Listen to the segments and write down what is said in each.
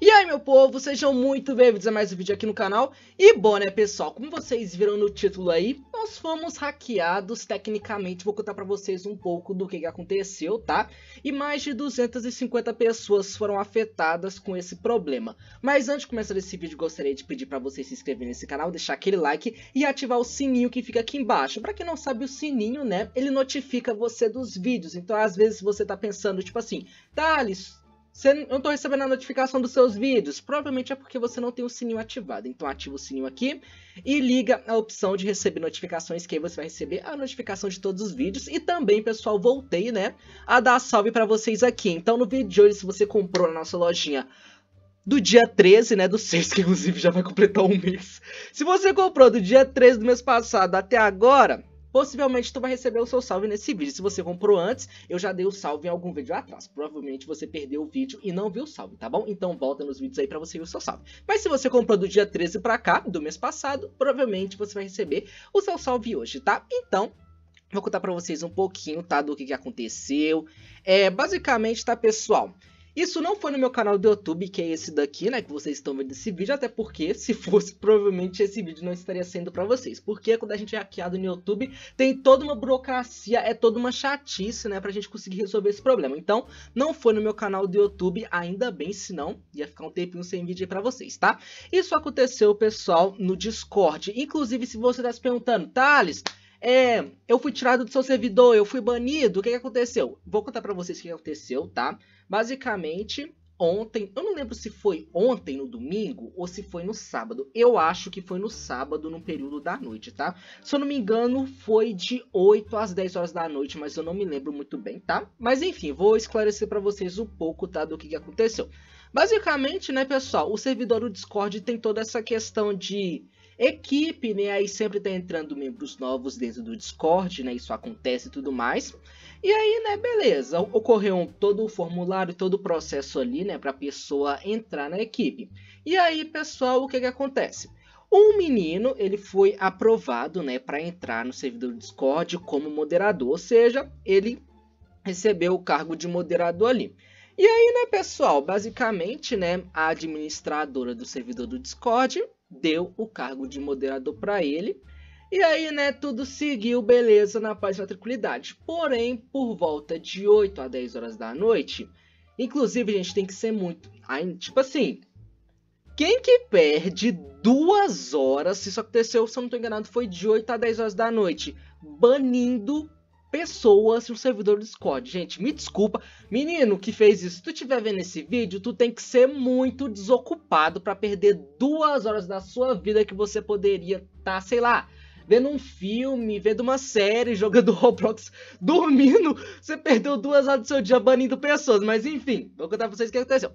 E aí meu povo, sejam muito bem-vindos a mais um vídeo aqui no canal E bom né pessoal, como vocês viram no título aí Nós fomos hackeados tecnicamente Vou contar pra vocês um pouco do que, que aconteceu, tá? E mais de 250 pessoas foram afetadas com esse problema Mas antes de começar esse vídeo gostaria de pedir pra vocês se inscreverem nesse canal Deixar aquele like e ativar o sininho que fica aqui embaixo Pra quem não sabe o sininho né, ele notifica você dos vídeos Então às vezes você tá pensando tipo assim Thales, tá, você não estou recebendo a notificação dos seus vídeos. Provavelmente é porque você não tem o sininho ativado. Então ativa o sininho aqui e liga a opção de receber notificações, que aí você vai receber a notificação de todos os vídeos. E também, pessoal, voltei, né, a dar salve para vocês aqui. Então no vídeo de hoje, se você comprou na nossa lojinha do dia 13, né, do 6, que inclusive já vai completar um mês. Se você comprou do dia 13 do mês passado até agora, possivelmente tu vai receber o seu salve nesse vídeo. Se você comprou antes, eu já dei o salve em algum vídeo atrás. Provavelmente você perdeu o vídeo e não viu o salve, tá bom? Então volta nos vídeos aí pra você ver o seu salve. Mas se você comprou do dia 13 pra cá, do mês passado, provavelmente você vai receber o seu salve hoje, tá? Então, vou contar pra vocês um pouquinho, tá? Do que, que aconteceu. É, basicamente, tá, pessoal? Isso não foi no meu canal do YouTube, que é esse daqui, né, que vocês estão vendo esse vídeo, até porque se fosse, provavelmente esse vídeo não estaria sendo para vocês, porque quando a gente é hackeado no YouTube, tem toda uma burocracia, é toda uma chatice, né, pra gente conseguir resolver esse problema. Então, não foi no meu canal do YouTube, ainda bem, senão ia ficar um tempinho sem vídeo aí pra vocês, tá? Isso aconteceu, pessoal, no Discord. Inclusive, se você tá se perguntando, Thales, é, eu fui tirado do seu servidor, eu fui banido. O que, que aconteceu? Vou contar para vocês o que aconteceu, tá? Basicamente, ontem, eu não lembro se foi ontem no domingo ou se foi no sábado. Eu acho que foi no sábado, no período da noite, tá? Se eu não me engano, foi de 8 às 10 horas da noite, mas eu não me lembro muito bem, tá? Mas enfim, vou esclarecer para vocês um pouco, tá, do que, que aconteceu. Basicamente, né, pessoal, o servidor do Discord tem toda essa questão de equipe, né? Aí sempre tá entrando membros novos dentro do Discord, né? Isso acontece e tudo mais. E aí, né, beleza, ocorreu todo o formulário, todo o processo ali, né, pra pessoa entrar na equipe. E aí, pessoal, o que que acontece? Um menino, ele foi aprovado, né, para entrar no servidor Discord como moderador, ou seja, ele recebeu o cargo de moderador ali. E aí, né, pessoal, basicamente, né, a administradora do servidor do Discord deu o cargo de moderador para ele. E aí, né, tudo seguiu beleza na paz e na tranquilidade. Porém, por volta de 8 a 10 horas da noite, inclusive, a gente tem que ser muito. Aí, tipo assim, quem que perde duas horas, se isso aconteceu, se eu não estou enganado, foi de 8 a 10 horas da noite, banindo pessoas no servidor do Discord. Gente, me desculpa. Menino que fez isso, se tu estiver vendo esse vídeo, tu tem que ser muito desocupado para perder duas horas da sua vida que você poderia estar, tá, sei lá, vendo um filme, vendo uma série, jogando Roblox, dormindo. Você perdeu duas horas do seu dia banindo pessoas. Mas enfim, vou contar pra vocês o que aconteceu.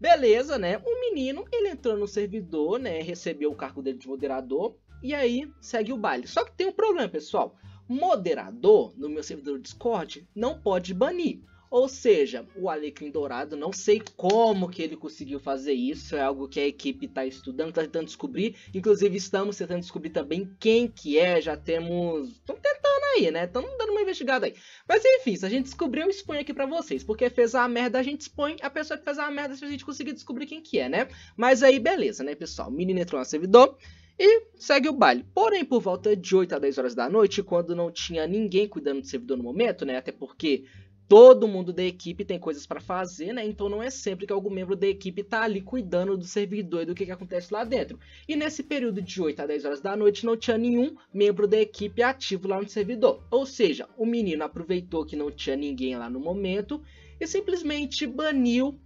Beleza, né? O um menino, ele entrou no servidor, né? Recebeu o cargo dele de moderador. E aí, segue o baile. Só que tem um problema, pessoal moderador no meu servidor Discord não pode banir. Ou seja, o Alecrim Dourado, não sei como que ele conseguiu fazer isso, é algo que a equipe está estudando, está tentando descobrir. Inclusive, estamos tentando descobrir também quem que é, já temos... Estamos tentando aí, né? Estamos dando uma investigada aí. Mas enfim, se a gente descobrir, eu exponho aqui para vocês, porque fez a merda, a gente expõe a pessoa que fez a merda se a gente conseguir descobrir quem que é, né? Mas aí, beleza, né, pessoal? Mini no servidor e segue o baile. Porém, por volta de 8 a 10 horas da noite, quando não tinha ninguém cuidando do servidor no momento, né? Até porque todo mundo da equipe tem coisas para fazer, né? Então não é sempre que algum membro da equipe tá ali cuidando do servidor e do que, que acontece lá dentro. E nesse período de 8 a 10 horas da noite não tinha nenhum membro da equipe ativo lá no servidor. Ou seja, o menino aproveitou que não tinha ninguém lá no momento e simplesmente baniu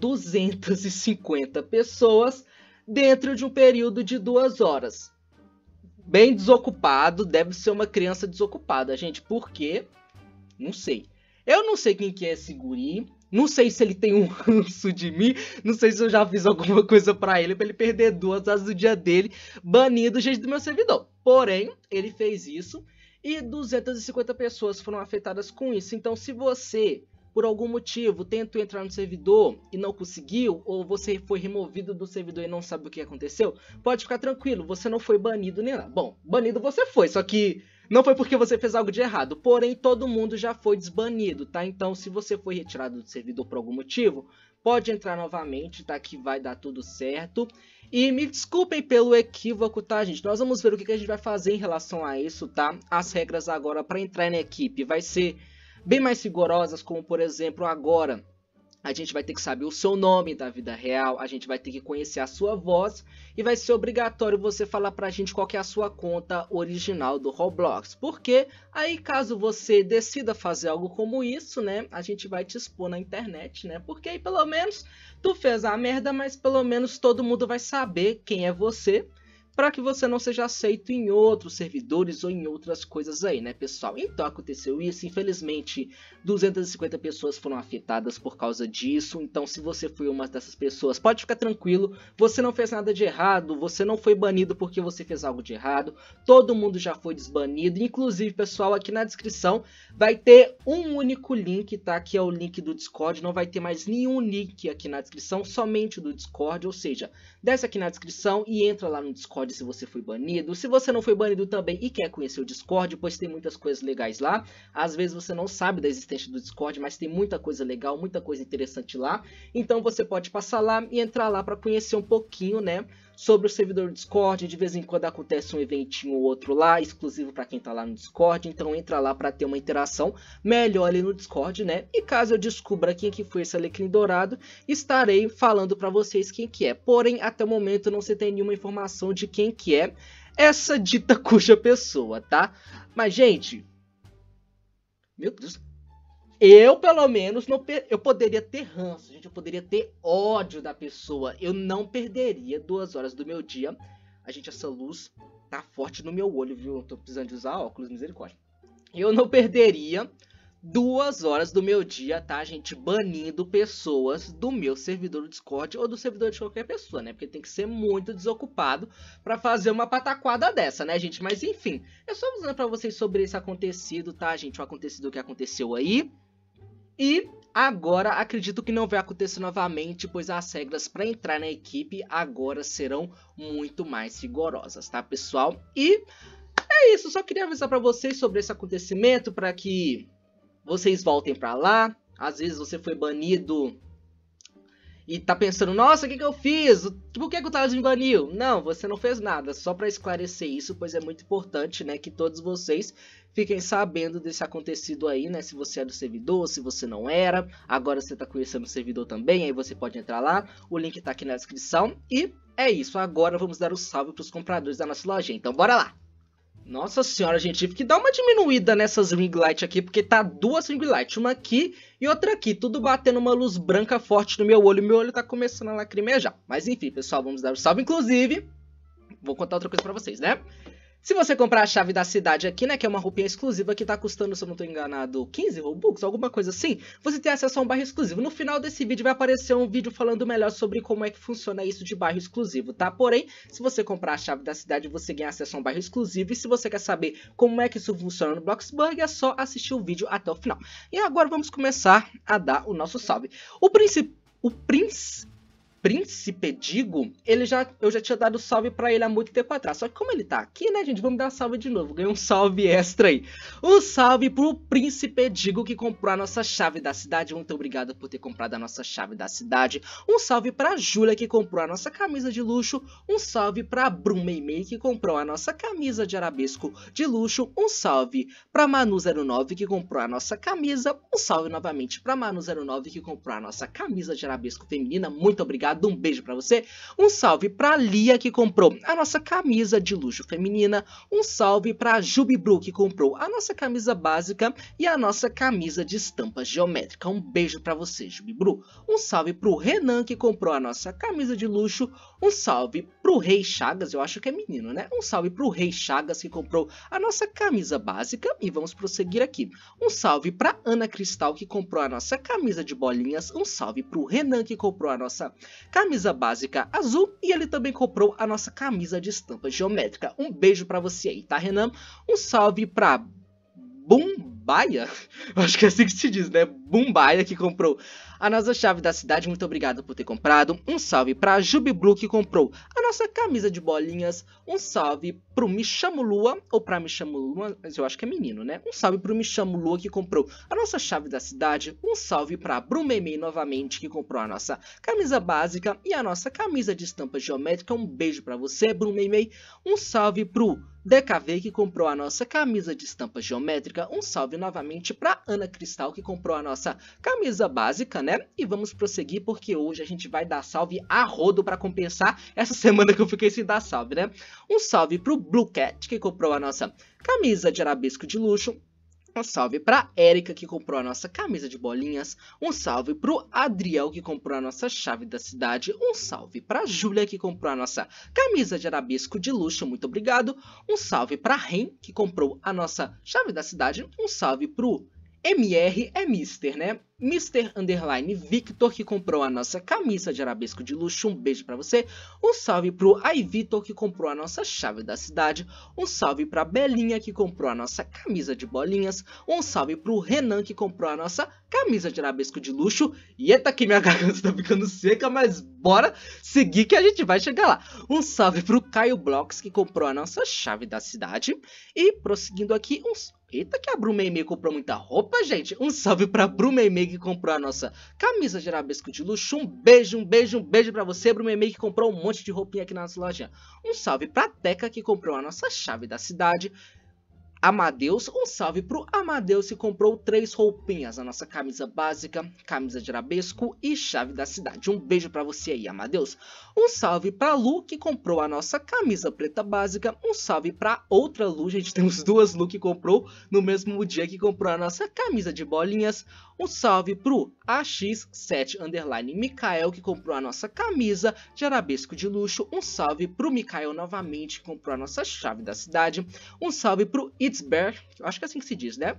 250 pessoas dentro de um período de duas horas. Bem desocupado, deve ser uma criança desocupada, gente. Por quê? Não sei. Eu não sei quem que é esse guri. Não sei se ele tem um ranço de mim. Não sei se eu já fiz alguma coisa para ele para ele perder duas horas do dia dele banido gente do meu servidor. Porém, ele fez isso e 250 pessoas foram afetadas com isso. Então, se você por algum motivo tentou entrar no servidor e não conseguiu, ou você foi removido do servidor e não sabe o que aconteceu, pode ficar tranquilo, você não foi banido nem nada. Bom, banido você foi, só que não foi porque você fez algo de errado, porém todo mundo já foi desbanido, tá? Então se você foi retirado do servidor por algum motivo, pode entrar novamente, tá? Que vai dar tudo certo. E me desculpem pelo equívoco, tá, gente? Nós vamos ver o que a gente vai fazer em relação a isso, tá? As regras agora para entrar na equipe vai ser bem mais rigorosas, como por exemplo agora a gente vai ter que saber o seu nome da vida real, a gente vai ter que conhecer a sua voz e vai ser obrigatório você falar pra gente qual é a sua conta original do Roblox. Porque aí caso você decida fazer algo como isso, né, a gente vai te expor na internet, né? Porque aí pelo menos tu fez a merda, mas pelo menos todo mundo vai saber quem é você para que você não seja aceito em outros servidores ou em outras coisas aí, né, pessoal? Então aconteceu isso, infelizmente, 250 pessoas foram afetadas por causa disso. Então, se você foi uma dessas pessoas, pode ficar tranquilo, você não fez nada de errado, você não foi banido porque você fez algo de errado. Todo mundo já foi desbanido, inclusive, pessoal, aqui na descrição vai ter um único link, tá? Que é o link do Discord, não vai ter mais nenhum link aqui na descrição, somente do Discord, ou seja, desce aqui na descrição e entra lá no Discord Discord se você foi banido. Se você não foi banido também e quer conhecer o Discord, pois tem muitas coisas legais lá. Às vezes você não sabe da existência do Discord, mas tem muita coisa legal, muita coisa interessante lá. Então você pode passar lá e entrar lá para conhecer um pouquinho, né, sobre o servidor Discord. De vez em quando acontece um eventinho ou outro lá, exclusivo para quem tá lá no Discord. Então entra lá para ter uma interação melhor ali no Discord, né? E caso eu descubra quem que foi esse Alecrim Dourado, estarei falando para vocês quem que é. Porém, até o momento não se tem nenhuma informação de quem que é essa dita cuja pessoa, tá? Mas, gente... Meu Deus... Eu, pelo menos, não eu poderia ter ranço, gente. Eu poderia ter ódio da pessoa. Eu não perderia duas horas do meu dia. A gente, essa luz tá forte no meu olho, viu? Eu tô precisando de usar óculos, misericórdia. Eu não perderia duas horas do meu dia, tá, gente? Banindo pessoas do meu servidor do Discord ou do servidor de qualquer pessoa, né? Porque tem que ser muito desocupado para fazer uma pataquada dessa, né, gente? Mas enfim, eu só usando para vocês sobre esse acontecido, tá, gente? O acontecido que aconteceu aí. E agora acredito que não vai acontecer novamente, pois as regras para entrar na equipe agora serão muito mais rigorosas, tá, pessoal? E é isso, só queria avisar para vocês sobre esse acontecimento para que vocês voltem para lá. Às vezes você foi banido e tá pensando, nossa, o que, que eu fiz? Por que, que o Thales me baniu? Não, você não fez nada. Só para esclarecer isso, pois é muito importante, né, que todos vocês fiquem sabendo desse acontecido aí, né, se você é do servidor, se você não era, agora você tá conhecendo o servidor também, aí você pode entrar lá, o link tá aqui na descrição, e é isso, agora vamos dar o um salve pros compradores da nossa lojinha, então bora lá! Nossa senhora, gente, tive que dar uma diminuída nessas ring light aqui, porque tá duas ring light, uma aqui e outra aqui, tudo batendo uma luz branca forte no meu olho, meu olho tá começando a lacrimejar. Mas enfim, pessoal, vamos dar um salve, inclusive, vou contar outra coisa pra vocês, né? Se você comprar a chave da cidade aqui, né, que é uma roupinha exclusiva que tá custando, se eu não tô enganado, 15 Robux, alguma coisa assim, você tem acesso a um bairro exclusivo. No final desse vídeo vai aparecer um vídeo falando melhor sobre como é que funciona isso de bairro exclusivo, tá? Porém, se você comprar a chave da cidade, você ganha acesso a um bairro exclusivo. E se você quer saber como é que isso funciona no Bloxburg, é só assistir o vídeo até o final. E agora vamos começar a dar o nosso salve. O principal... O príncipe Príncipe Digo, ele já, eu já tinha dado salve para ele há muito tempo atrás. Só que como ele tá aqui, né, gente? Vamos dar salve de novo. Ganhei um salve extra aí. Um salve pro Príncipe Digo que comprou a nossa chave da cidade. Muito obrigado por ter comprado a nossa chave da cidade. Um salve pra Júlia que comprou a nossa camisa de luxo. Um salve pra Brum que comprou a nossa camisa de arabesco de luxo. Um salve pra Manu09 que comprou a nossa camisa. Um salve novamente pra Manu09 que comprou a nossa camisa de arabesco feminina. Muito obrigado um beijo para você. Um salve pra Lia, que comprou a nossa camisa de luxo feminina. Um salve pra Jubibru, que comprou a nossa camisa básica e a nossa camisa de estampa geométrica. Um beijo para você, Jubibru. Um salve pro Renan, que comprou a nossa camisa de luxo. Um salve pro Rei Chagas, eu acho que é menino, né? Um salve pro Rei Chagas, que comprou a nossa camisa básica. E vamos prosseguir aqui. Um salve pra Ana Cristal, que comprou a nossa camisa de bolinhas. Um salve pro Renan, que comprou a nossa camisa básica azul e ele também comprou a nossa camisa de estampa geométrica. Um beijo para você aí, tá, Renan? Um salve pra Boom Mumbaia? Acho que é assim que se diz, né? Mumbaia que comprou a nossa chave da cidade. Muito obrigado por ter comprado. Um salve pra Jubiblu que comprou a nossa camisa de bolinhas. Um salve pro Me Chamo Lua, ou pra Me Chamo Lua, mas eu acho que é menino, né? Um salve pro Me Chamo Lua que comprou a nossa chave da cidade. Um salve pra Brumeme novamente que comprou a nossa camisa básica e a nossa camisa de estampa geométrica. Um beijo pra você, Brumeme. Um salve pro DKV que comprou a nossa camisa de estampa geométrica. Um salve salve novamente para Ana Cristal, que comprou a nossa camisa básica, né? E vamos prosseguir, porque hoje a gente vai dar salve a rodo para compensar essa semana que eu fiquei sem dar salve, né? Um salve para Blue Cat, que comprou a nossa camisa de arabesco de luxo. Um salve para Érica que comprou a nossa camisa de bolinhas. Um salve pro Adriel que comprou a nossa chave da cidade. Um salve a Júlia que comprou a nossa camisa de arabesco de luxo. Muito obrigado. Um salve para Ren que comprou a nossa chave da cidade. Um salve pro MR é Mister, né? Mr. Underline Victor, que comprou a nossa camisa de arabesco de luxo, um beijo para você. Um salve pro iVitor, que comprou a nossa chave da cidade. Um salve pra Belinha, que comprou a nossa camisa de bolinhas. Um salve pro Renan, que comprou a nossa camisa de arabesco de luxo. E eita que minha garganta tá ficando seca, mas bora seguir que a gente vai chegar lá. Um salve pro Caio Blocks, que comprou a nossa chave da cidade. E prosseguindo aqui, uns... Eita que a Brumeimei comprou muita roupa, gente. Um salve pra Brumeimei, que comprou a nossa camisa arabesco de luxo. Um beijo, um beijo, um beijo para você, Bruno Memei, que comprou um monte de roupinha aqui na nossa loja. Um salve pra Teca, que comprou a nossa chave da cidade. Amadeus, um salve pro Amadeus que comprou três roupinhas, a nossa camisa básica, camisa de arabesco e chave da cidade. Um beijo para você aí, Amadeus. Um salve pra Lu que comprou a nossa camisa preta básica, um salve pra outra Lu, gente, temos duas Lu que comprou no mesmo dia que comprou a nossa camisa de bolinhas. Um salve pro AX7 Underline Mikael que comprou a nossa camisa de arabesco de luxo. Um salve pro Mikael novamente que comprou a nossa chave da cidade. Um salve pro It Pittsburgh, acho que é assim que se diz, né?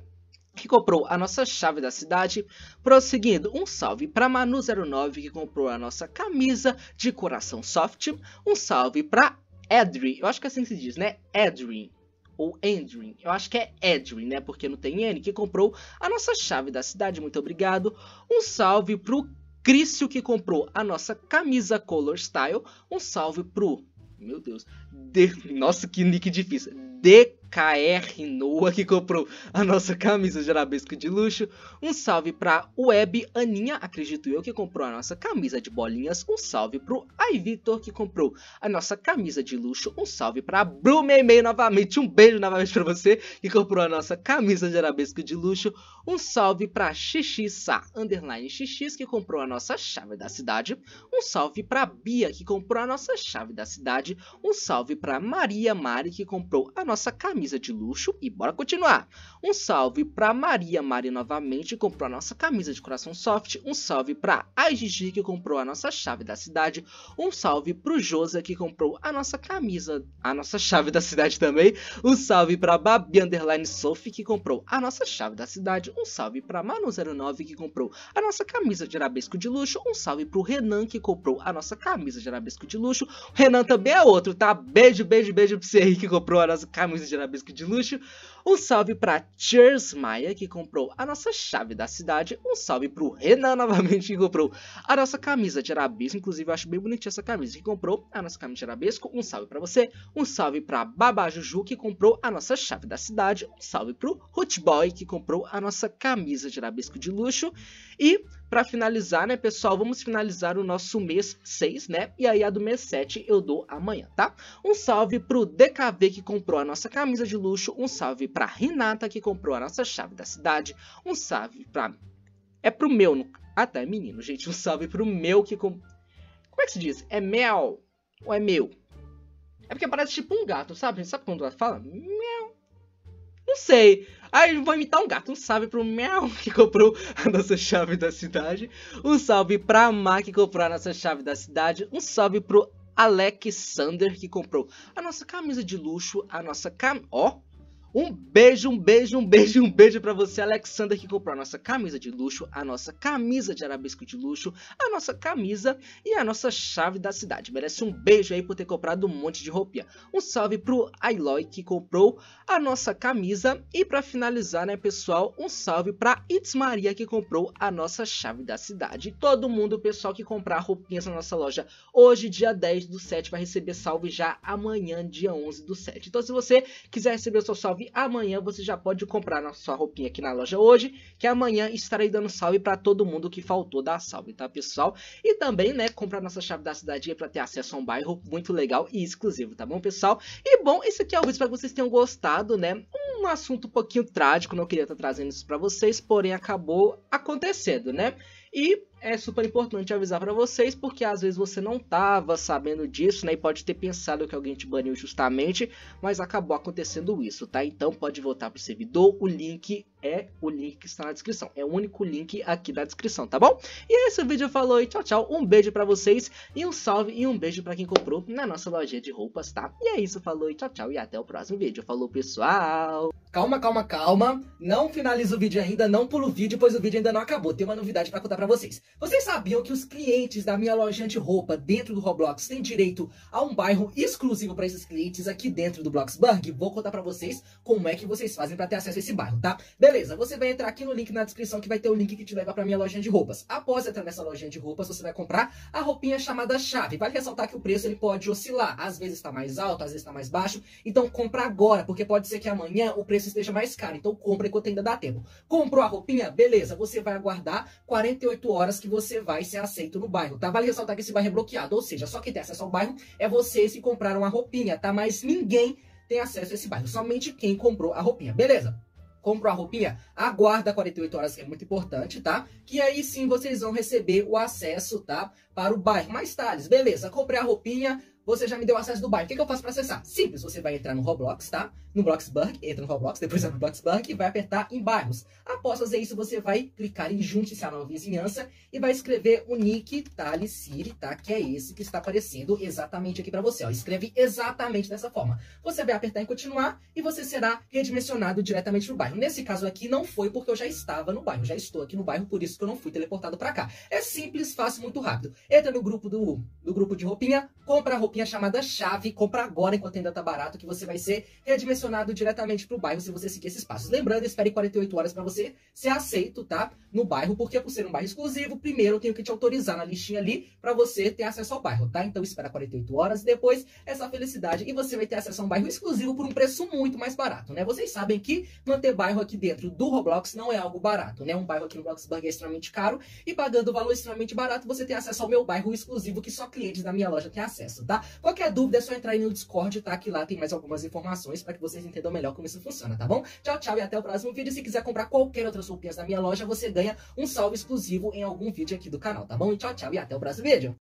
que comprou a nossa chave da cidade. Prosseguindo, um salve para Manu09, que comprou a nossa camisa de coração soft. Um salve para Edry, eu acho que é assim que se diz, né? Edry Ou Andrew, eu acho que é Edry, né? Porque não tem N, que comprou a nossa chave da cidade, muito obrigado. Um salve pro Crício, que comprou a nossa camisa Color Style. Um salve pro meu Deus. De... Nossa, que nick difícil. De KR Noa que comprou a nossa camisa de arabesco de luxo. Um salve pra Web Aninha, acredito eu, que comprou a nossa camisa de bolinhas. Um salve pro Ai Vitor que comprou a nossa camisa de luxo. Um salve pra Blumemei novamente. Um beijo novamente pra você que comprou a nossa camisa de arabesco de luxo. Um salve pra XXA underline XX que comprou a nossa chave da cidade. Um salve pra Bia que comprou a nossa chave da cidade. Um salve pra Maria Mari que comprou a nossa camisa camisa de luxo e bora continuar. Um salve pra Maria Maria novamente, comprou a nossa camisa de coração soft. Um salve pra Aigigi, que comprou a nossa chave da cidade. Um salve pro Josa, que comprou a nossa camisa, a nossa chave da cidade também. Um salve pra Babi Underline Sophie, que comprou a nossa chave da cidade. Um salve pra Manu09, que comprou a nossa camisa de arabesco de luxo. Um salve pro Renan, que comprou a nossa camisa de arabesco de luxo. O Renan também é outro, tá? Beijo, beijo, beijo pra você aí que comprou a nossa camisa de arabesco Bisque de Luxo. Um salve para Cheers Maia, que comprou a nossa chave da cidade. Um salve para o Renan, novamente, que comprou a nossa camisa de arabesco. Inclusive, eu acho bem bonitinha essa camisa, que comprou a nossa camisa de arabesco. Um salve para você. Um salve para Babá Juju, que comprou a nossa chave da cidade. Um salve para o Hot Boy, que comprou a nossa camisa de arabesco de luxo. E para finalizar, né, pessoal, vamos finalizar o nosso mês 6, né? E aí a do mês 7 eu dou amanhã, tá? Um salve pro DKV que comprou a nossa camisa de luxo, um salve pra Renata que comprou a nossa chave da cidade, um salve pra... É pro meu... No... Ah, tá, é menino, gente. Um salve pro meu que... Com... Como é que se diz? É mel ou é meu? É porque parece tipo um gato, sabe? Sabe quando ela fala? Mel. Não sei. Aí ele vai imitar um gato. Um salve pro Mel, que comprou a nossa chave da cidade. Um salve pra Má, que comprou a nossa chave da cidade. Um salve pro Alexander, que comprou a nossa camisa de luxo, a nossa cam... Ó, oh, um beijo, um beijo, um beijo, um beijo para você, Alexander, que comprou a nossa camisa de luxo, a nossa camisa de arabesco de luxo, a nossa camisa e a nossa chave da cidade. Merece um beijo aí por ter comprado um monte de roupinha. Um salve pro Ailoy, que comprou a nossa camisa. E para finalizar, né, pessoal, um salve pra It's Maria, que comprou a nossa chave da cidade. Todo mundo, pessoal, que comprar roupinhas na nossa loja hoje, dia 10 do 7, vai receber salve já amanhã, dia 11 do 7. Então, se você quiser receber o seu salve salve. Amanhã você já pode comprar nossa sua roupinha aqui na loja hoje, que amanhã estarei dando salve para todo mundo que faltou dar salve, tá, pessoal? E também, né, comprar nossa chave da cidade para ter acesso a um bairro muito legal e exclusivo, tá bom, pessoal? E bom, esse aqui é o vídeo, espero que vocês tenham gostado, né? Um assunto um pouquinho trágico, não queria estar tá trazendo isso para vocês, porém acabou acontecendo, né? E é super importante avisar para vocês, porque às vezes você não tava sabendo disso, né? E pode ter pensado que alguém te baniu justamente, mas acabou acontecendo isso, tá? Então pode voltar pro servidor, o link é o link que está na descrição. É o único link aqui da descrição, tá bom? E esse é vídeo falou e tchau, tchau. Um beijo para vocês e um salve e um beijo para quem comprou na nossa lojinha de roupas, tá? E é isso, falou e tchau, tchau e até o próximo vídeo. Falou, pessoal! Calma, calma, calma. Não finalizo o vídeo ainda, não pulo o vídeo, pois o vídeo ainda não acabou. Tem uma novidade para contar para vocês. Vocês sabiam que os clientes da minha loja de roupa dentro do Roblox têm direito a um bairro exclusivo para esses clientes aqui dentro do Bloxburg? Vou contar para vocês como é que vocês fazem para ter acesso a esse bairro, tá? Beleza, você vai entrar aqui no link na descrição que vai ter o link que te leva para minha loja de roupas. Após entrar nessa loja de roupas, você vai comprar a roupinha chamada chave. Vale ressaltar que o preço ele pode oscilar. Às vezes está mais alto, às vezes está mais baixo. Então compra agora, porque pode ser que amanhã o preço talvez esteja mais caro, Então compra enquanto ainda dá tempo. Comprou a roupinha? Beleza, você vai aguardar 48 horas que você vai ser aceito no bairro, tá? Vale ressaltar que esse bairro é bloqueado, ou seja, só quem tem acesso ao bairro é vocês que compraram a roupinha, tá? Mas ninguém tem acesso a esse bairro, somente quem comprou a roupinha, beleza? comprou a roupinha, aguarda 48 horas, que é muito importante, tá? Que aí sim vocês vão receber o acesso, tá? Para o bairro. Mais tarde, beleza, comprei a roupinha, você já me deu acesso do bairro. O que, que eu faço para acessar? Simples, você vai entrar no Roblox, tá? No Bloxburg, entra no Roblox, depois entra no Bloxburg e vai apertar em bairros. Após fazer isso, você vai clicar em junte-se à nova vizinhança e vai escrever o nick Tali Siri, tá? Que é esse que está aparecendo exatamente aqui para você, ó. Escreve exatamente dessa forma. Você vai apertar em continuar e você será redimensionado diretamente no bairro. Nesse caso aqui, não foi porque eu já estava no bairro, já estou aqui no bairro, por isso que eu não fui teleportado para cá. É simples, fácil, muito rápido. Entra no grupo do, do grupo de roupinha, compra a roupinha roupinha chamada Chave. Compra agora enquanto ainda tá barato, que você vai ser redimensionado diretamente pro bairro se você seguir esses passos. Lembrando, espere 48 horas para você ser aceito, tá? No bairro, porque por ser um bairro exclusivo, primeiro eu tenho que te autorizar na listinha ali para você ter acesso ao bairro, tá? Então espera 48 horas e depois essa felicidade. E você vai ter acesso a um bairro exclusivo por um preço muito mais barato, né? Vocês sabem que manter bairro aqui dentro do Roblox não é algo barato, né? Um bairro aqui no Roblox é extremamente caro e pagando valor extremamente barato, você tem acesso ao meu bairro exclusivo que só clientes da minha loja têm acesso, tá? Qualquer dúvida é só entrar aí no Discord, tá? Que lá tem mais algumas informações para que vocês entendam melhor como isso funciona, tá bom? Tchau, tchau e até o próximo vídeo. Se quiser comprar qualquer outras roupinhas da minha loja, você ganha um salve exclusivo em algum vídeo aqui do canal, tá bom? E tchau, tchau e até o próximo vídeo.